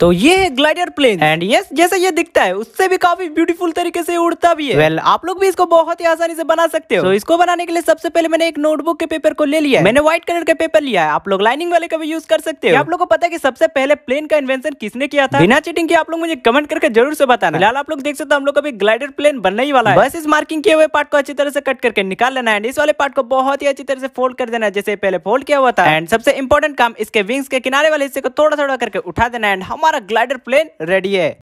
तो ये है ग्लाइडर प्लेन एंड यस जैसे ये दिखता है उससे भी काफी ब्यूटीफुल तरीके से उड़ता भी है वेल well, आप लोग भी इसको बहुत ही आसानी से बना सकते हो so, इसको बनाने के लिए सबसे पहले मैंने एक नोटबुक के पेपर को ले लिया है मैंने व्हाइट कलर का पेपर लिया है आप लोग लाइनिंग वाले का भी यूज कर सकते हो आप लोग को पता है की सबसे पहले प्लेन का इन्वेंशन किसने किया था बिना चीटिंग के आप लोग मुझे कमेंट करके जरूर से बताना लाल आप लोग देख सकते हम लोग अभी ग्लाइडर प्लेन बनने ही वाला है बस इस मार्किंग किए हुए पार्ट को अच्छी तरह से कट करके निकाल लेना है इस वाले पार्ट को बहुत ही अच्छी तरह से फोल्ड कर देना है जैसे पहले फोल्ड किया हुआ था एंड सबसे इम्पोर्टेंट काम इसके विंग्स के किनारे वाले हिस्से को थोड़ा थोड़ा करके उठा देना एंड हमारे हमारा ग्लाइडर प्लेन रेडी है